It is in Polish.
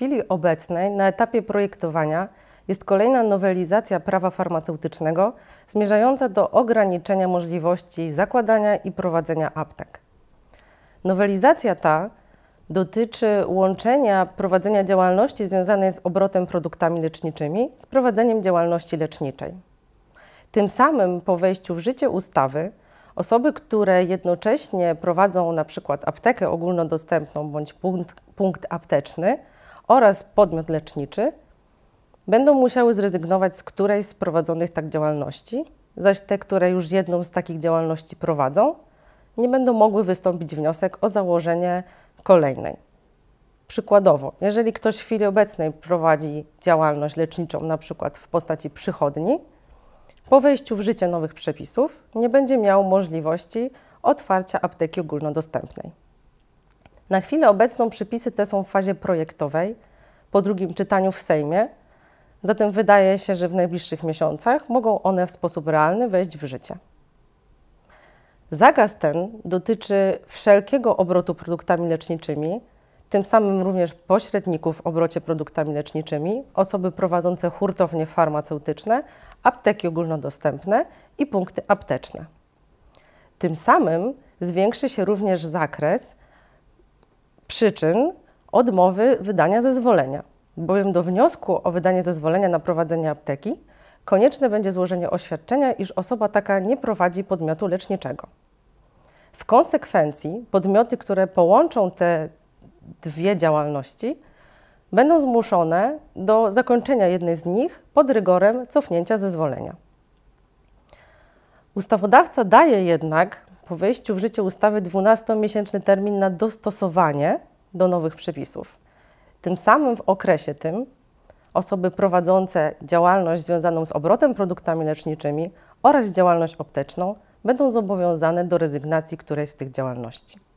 chwili obecnej na etapie projektowania jest kolejna nowelizacja prawa farmaceutycznego zmierzająca do ograniczenia możliwości zakładania i prowadzenia aptek. Nowelizacja ta dotyczy łączenia prowadzenia działalności związanej z obrotem produktami leczniczymi z prowadzeniem działalności leczniczej. Tym samym po wejściu w życie ustawy osoby, które jednocześnie prowadzą na przykład aptekę ogólnodostępną bądź punkt, punkt apteczny, oraz podmiot leczniczy będą musiały zrezygnować z którejś z prowadzonych tak działalności, zaś te, które już jedną z takich działalności prowadzą, nie będą mogły wystąpić wniosek o założenie kolejnej. Przykładowo, jeżeli ktoś w chwili obecnej prowadzi działalność leczniczą, na przykład w postaci przychodni, po wejściu w życie nowych przepisów nie będzie miał możliwości otwarcia apteki ogólnodostępnej. Na chwilę obecną przepisy te są w fazie projektowej, po drugim czytaniu w Sejmie, zatem wydaje się, że w najbliższych miesiącach mogą one w sposób realny wejść w życie. Zakaz ten dotyczy wszelkiego obrotu produktami leczniczymi, tym samym również pośredników w obrocie produktami leczniczymi, osoby prowadzące hurtownie farmaceutyczne, apteki ogólnodostępne i punkty apteczne. Tym samym zwiększy się również zakres przyczyn odmowy wydania zezwolenia, bowiem do wniosku o wydanie zezwolenia na prowadzenie apteki konieczne będzie złożenie oświadczenia, iż osoba taka nie prowadzi podmiotu leczniczego. W konsekwencji podmioty, które połączą te dwie działalności, będą zmuszone do zakończenia jednej z nich pod rygorem cofnięcia zezwolenia. Ustawodawca daje jednak po wejściu w życie ustawy 12-miesięczny termin na dostosowanie do nowych przepisów. Tym samym w okresie tym osoby prowadzące działalność związaną z obrotem produktami leczniczymi oraz działalność opteczną będą zobowiązane do rezygnacji którejś z tych działalności.